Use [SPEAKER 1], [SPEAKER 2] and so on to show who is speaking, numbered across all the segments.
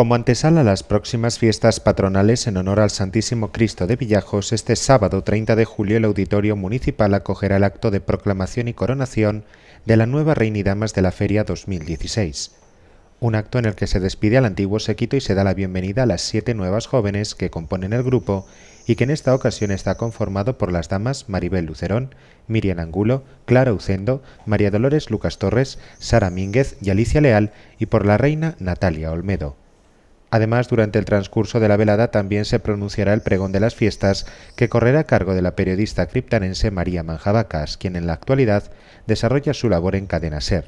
[SPEAKER 1] Como antesala a las próximas fiestas patronales en honor al Santísimo Cristo de Villajos, este sábado 30 de julio el Auditorio Municipal acogerá el acto de proclamación y coronación de la nueva Reina y Damas de la Feria 2016. Un acto en el que se despide al antiguo séquito y se da la bienvenida a las siete nuevas jóvenes que componen el grupo y que en esta ocasión está conformado por las damas Maribel Lucerón, Miriam Angulo, Clara Ucendo, María Dolores Lucas Torres, Sara Mínguez y Alicia Leal y por la reina Natalia Olmedo. Además, durante el transcurso de la velada también se pronunciará el pregón de las fiestas, que correrá a cargo de la periodista criptanense María Manjabacas, quien en la actualidad desarrolla su labor en Cadena Ser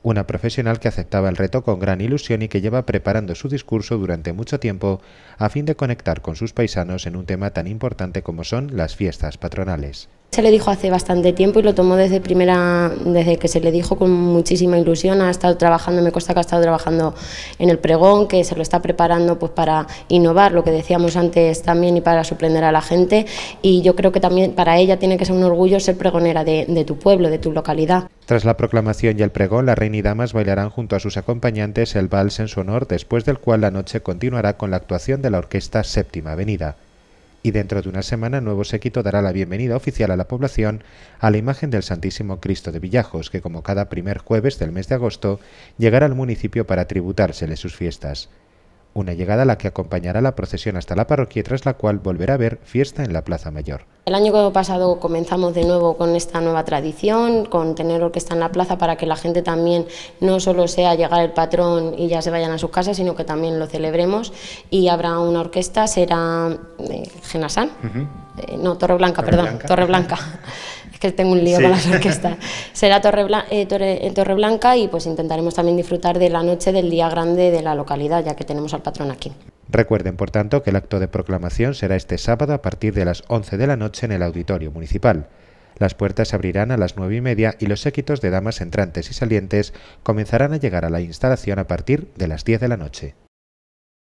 [SPEAKER 1] una profesional que aceptaba el reto con gran ilusión y que lleva preparando su discurso durante mucho tiempo a fin de conectar con sus paisanos en un tema tan importante como son las fiestas patronales
[SPEAKER 2] se le dijo hace bastante tiempo y lo tomó desde primera, desde que se le dijo con muchísima ilusión. Ha estado trabajando, me consta que ha estado trabajando en el pregón, que se lo está preparando pues para innovar, lo que decíamos antes también y para sorprender a la gente. Y yo creo que también para ella tiene que ser un orgullo ser pregonera de, de tu pueblo, de tu localidad.
[SPEAKER 1] Tras la proclamación y el pregón, la reina y damas bailarán junto a sus acompañantes el vals en su honor, después del cual la noche continuará con la actuación de la Orquesta Séptima Avenida y dentro de una semana nuevo séquito dará la bienvenida oficial a la población a la imagen del Santísimo Cristo de Villajos, que como cada primer jueves del mes de agosto llegará al municipio para tributársele sus fiestas. Una llegada a la que acompañará la procesión hasta la parroquia tras la cual volverá a ver fiesta en la Plaza Mayor.
[SPEAKER 2] El año pasado comenzamos de nuevo con esta nueva tradición, con tener orquesta en la plaza para que la gente también no solo sea llegar el patrón y ya se vayan a sus casas, sino que también lo celebremos y habrá una orquesta, será eh, eh no, Torre Blanca, perdón, Torre Blanca. es que tengo un lío con las orquestas. Será Torre, eh, eh, Torre, Blanca y pues intentaremos también disfrutar de la noche del día grande de la localidad, ya que tenemos al patrón aquí.
[SPEAKER 1] Recuerden, por tanto, que el acto de proclamación será este sábado a partir de las 11 de la noche en el Auditorio Municipal. Las puertas se abrirán a las nueve y media y los séquitos de damas entrantes y salientes comenzarán a llegar a la instalación a partir de las 10 de la noche.